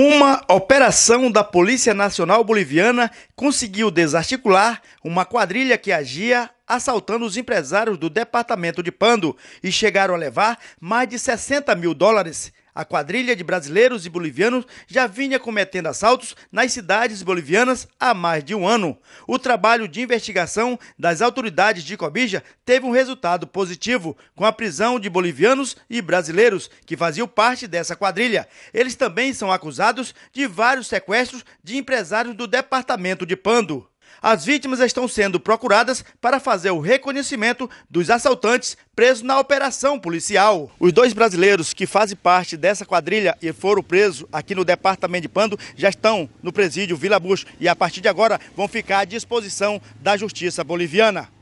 Uma operação da Polícia Nacional Boliviana conseguiu desarticular uma quadrilha que agia assaltando os empresários do departamento de Pando e chegaram a levar mais de 60 mil dólares a quadrilha de brasileiros e bolivianos já vinha cometendo assaltos nas cidades bolivianas há mais de um ano. O trabalho de investigação das autoridades de Cobija teve um resultado positivo, com a prisão de bolivianos e brasileiros que faziam parte dessa quadrilha. Eles também são acusados de vários sequestros de empresários do departamento de Pando. As vítimas estão sendo procuradas para fazer o reconhecimento dos assaltantes presos na operação policial. Os dois brasileiros que fazem parte dessa quadrilha e foram presos aqui no departamento de Pando já estão no presídio Vila Bush e a partir de agora vão ficar à disposição da justiça boliviana.